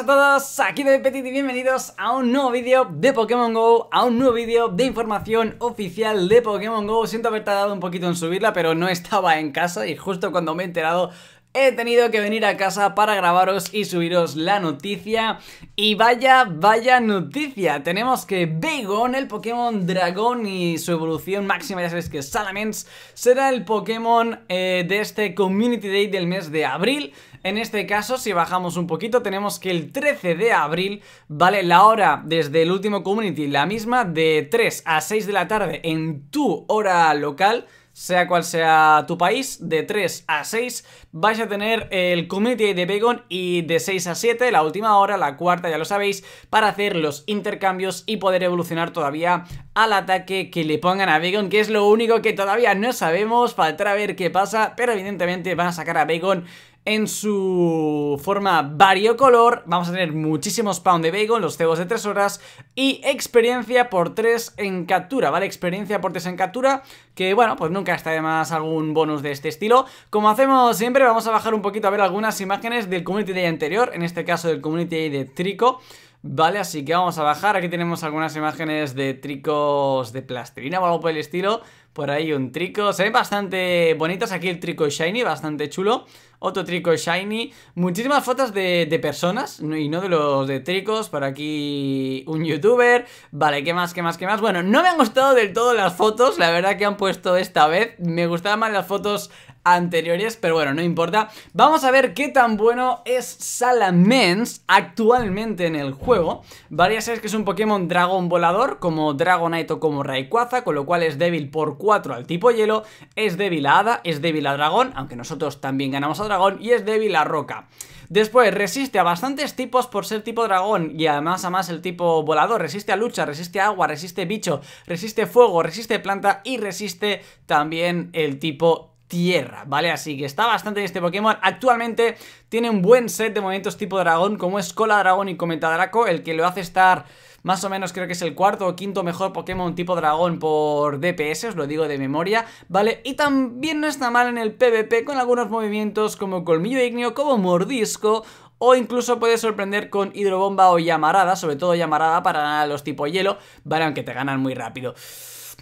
¡Hola a todos, aquí de Petit y bienvenidos a un nuevo vídeo de Pokémon GO, a un nuevo vídeo de información oficial de Pokémon GO. Siento haber tardado un poquito en subirla, pero no estaba en casa y justo cuando me he enterado he tenido que venir a casa para grabaros y subiros la noticia. Y vaya, vaya noticia. Tenemos que Begon, el Pokémon Dragón y su evolución máxima, ya sabéis que Salamence, será el Pokémon eh, de este Community Day del mes de abril. En este caso, si bajamos un poquito, tenemos que el 13 de abril, ¿vale? La hora desde el último community, la misma, de 3 a 6 de la tarde en tu hora local, sea cual sea tu país, de 3 a 6 vais a tener el Community de Begon y de 6 a 7, la última hora, la cuarta, ya lo sabéis, para hacer los intercambios y poder evolucionar todavía al ataque, que le pongan a Begon, que es lo único que todavía no sabemos, faltará ver qué pasa, pero evidentemente van a sacar a Bacon en su forma variocolor. Vamos a tener muchísimos spawn de bacon, los cebos de 3 horas y experiencia por 3 en captura, ¿vale? Experiencia por 3 en captura, que bueno, pues nunca está de más algún bonus de este estilo. Como hacemos siempre, vamos a bajar un poquito a ver algunas imágenes del Community Day anterior, en este caso del Community Day de Trico. ¿vale? Así que vamos a bajar, aquí tenemos algunas imágenes de tricos de plastilina o algo por el estilo, por ahí un trico, se ven bastante bonitos, aquí el trico shiny, bastante chulo, otro trico shiny, muchísimas fotos de, de personas y no de los de tricos, por aquí un youtuber, vale, ¿qué más, qué más, qué más? Bueno, no me han gustado del todo las fotos, la verdad que han puesto esta vez, me gustaban más las fotos anteriores, pero bueno, no importa. Vamos a ver qué tan bueno es Salamence actualmente en el juego. Varias ya que es un Pokémon dragón volador, como Dragonite o como Rayquaza, con lo cual es débil por 4 al tipo hielo, es débil a hada, es débil a dragón, aunque nosotros también ganamos a dragón, y es débil a roca. Después, resiste a bastantes tipos por ser tipo dragón y además a más el tipo volador. Resiste a lucha, resiste a agua, resiste bicho, resiste fuego, resiste planta y resiste también el tipo tierra, ¿vale? Así que está bastante bien este Pokémon. Actualmente tiene un buen set de movimientos tipo dragón, como es Cola Dragón y Cometa Draco, el que lo hace estar más o menos creo que es el cuarto o quinto mejor Pokémon tipo dragón por DPS, os lo digo de memoria, ¿vale? Y también no está mal en el PvP con algunos movimientos como Colmillo Igneo, como Mordisco o incluso puede sorprender con Hidrobomba o Llamarada, sobre todo Llamarada para los tipo hielo, ¿vale? Aunque te ganan muy rápido.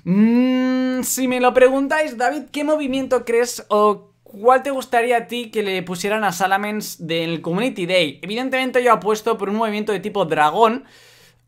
Mmm, si me lo preguntáis, David, ¿qué movimiento crees o cuál te gustaría a ti que le pusieran a Salamence del Community Day? Evidentemente yo apuesto por un movimiento de tipo dragón,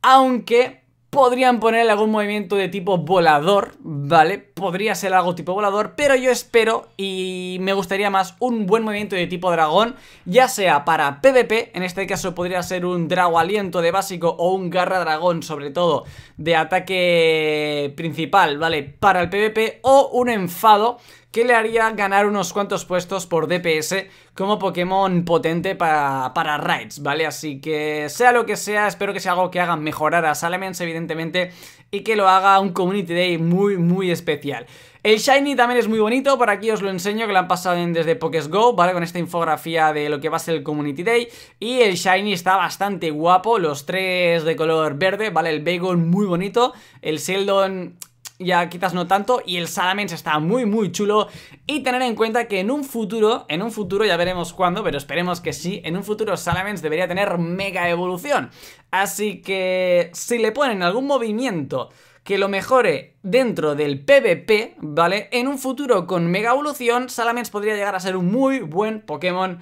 aunque Podrían ponerle algún movimiento de tipo volador, ¿vale? Podría ser algo tipo volador, pero yo espero y me gustaría más un buen movimiento de tipo dragón, ya sea para PvP, en este caso podría ser un drago aliento de básico o un garra dragón, sobre todo, de ataque principal, ¿vale? Para el PvP, o un enfado que le haría ganar unos cuantos puestos por DPS como Pokémon potente para, para raids, ¿vale? Así que sea lo que sea, espero que sea algo que haga mejorar a Salamence, evidentemente, y que lo haga un Community Day muy, muy especial. El Shiny también es muy bonito, por aquí os lo enseño, que lo han pasado desde Pokés Go, ¿vale? Con esta infografía de lo que va a ser el Community Day. Y el Shiny está bastante guapo, los tres de color verde, ¿vale? El Bagon muy bonito, el Seldon ya quizás no tanto, y el Salamence está muy muy chulo, y tener en cuenta que en un futuro, en un futuro ya veremos cuándo, pero esperemos que sí, en un futuro Salamence debería tener mega evolución, así que si le ponen algún movimiento que lo mejore dentro del PvP, ¿vale? En un futuro con mega evolución, Salamence podría llegar a ser un muy buen Pokémon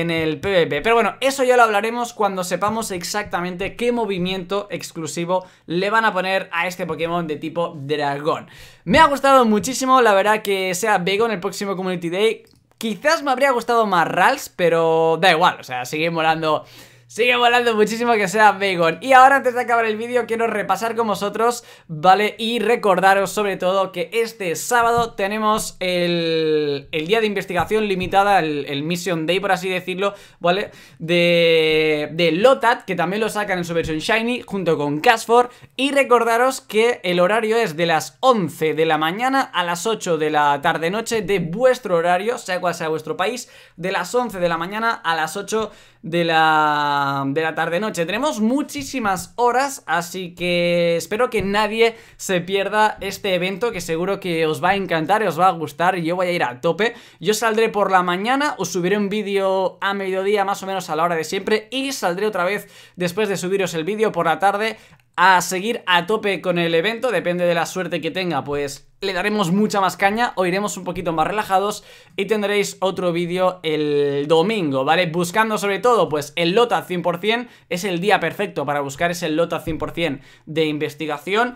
en el PvP. Pero bueno, eso ya lo hablaremos cuando sepamos exactamente qué movimiento exclusivo le van a poner a este Pokémon de tipo dragón. Me ha gustado muchísimo, la verdad que sea Vego en el próximo Community Day. Quizás me habría gustado más Rals, pero da igual, o sea, sigue molando Sigue volando muchísimo que sea Bagon. Y ahora antes de acabar el vídeo quiero repasar con vosotros, ¿vale? Y recordaros sobre todo que este sábado tenemos el, el día de investigación limitada, el, Mission Day por así decirlo, ¿vale? De, de Lotat, que también lo sacan en su versión Shiny junto con Casford Y recordaros que el horario es de las 11 de la mañana a las 8 de la tarde-noche de vuestro horario, sea cual sea vuestro país, de las 11 de la mañana a las 8 de la de la tarde-noche. Tenemos muchísimas horas, así que espero que nadie se pierda este evento que seguro que os va a encantar y os va a gustar. y Yo voy a ir al tope. Yo saldré por la mañana, os subiré un vídeo a mediodía más o menos a la hora de siempre y saldré otra vez después de subiros el vídeo por la tarde a seguir a tope con el evento, depende de la suerte que tenga, pues le daremos mucha más caña o iremos un poquito más relajados y tendréis otro vídeo el domingo, ¿vale? Buscando sobre todo, pues el Lota 100% es el día perfecto para buscar ese Lota 100% de investigación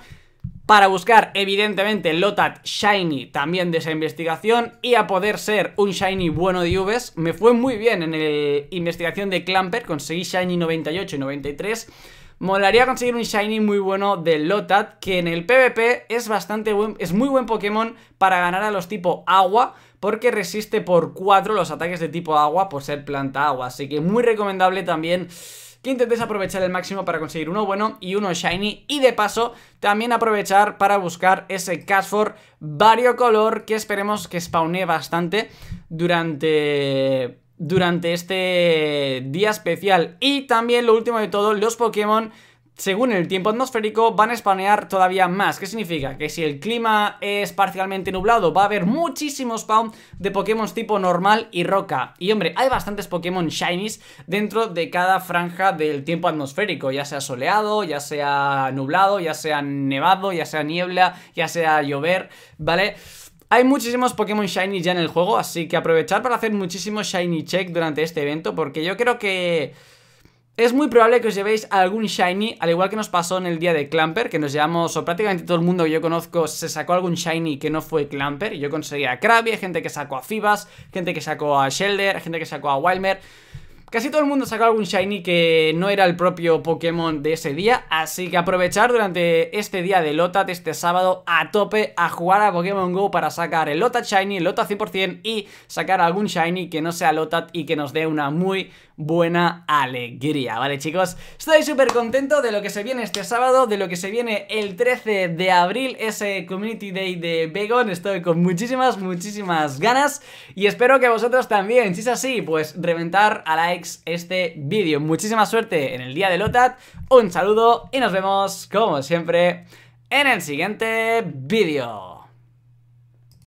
para buscar evidentemente el Lotat Shiny también de esa investigación y a poder ser un Shiny bueno de UVs. Me fue muy bien en la investigación de Clamper, conseguí Shiny 98 y 93 Molaría conseguir un Shiny muy bueno de Lotad, que en el PvP es bastante buen, es muy buen Pokémon para ganar a los tipo agua, porque resiste por 4 los ataques de tipo agua por ser planta agua, así que muy recomendable también que intentes aprovechar el máximo para conseguir uno bueno y uno shiny y de paso también aprovechar para buscar ese vario color que esperemos que spawnee bastante durante durante este día especial. Y también, lo último de todo, los Pokémon según el tiempo atmosférico, van a spawnear todavía más. ¿Qué significa? Que si el clima es parcialmente nublado, va a haber muchísimos spawn de Pokémon tipo normal y roca. Y hombre, hay bastantes Pokémon Shinies dentro de cada franja del tiempo atmosférico, ya sea soleado, ya sea nublado, ya sea nevado, ya sea niebla, ya sea llover, ¿vale? vale hay muchísimos Pokémon Shiny ya en el juego, así que aprovechar para hacer muchísimos Shiny Check durante este evento, porque yo creo que... Es muy probable que os llevéis algún Shiny, al igual que nos pasó en el día de Clamper, que nos llevamos, o prácticamente todo el mundo que yo conozco se sacó algún Shiny que no fue Clamper. Yo conseguí a Krabby, gente que sacó a Fibas, gente que sacó a Shelder, gente que sacó a Wilmer. Casi todo el mundo sacó algún Shiny que no era el propio Pokémon de ese día, así que aprovechar durante este día de Lotat, este sábado, a tope, a jugar a Pokémon GO para sacar el Lotat Shiny, el Lotat 100% y sacar algún Shiny que no sea Lotat y que nos dé una muy buena alegría, ¿vale chicos? Estoy súper contento de lo que se viene este sábado, de lo que se viene el 13 de abril, ese Community Day de Begon, estoy con muchísimas, muchísimas ganas y espero que vosotros también, si es así, pues reventar a la este vídeo. Muchísima suerte en el día de Lotat. un saludo y nos vemos, como siempre, en el siguiente vídeo.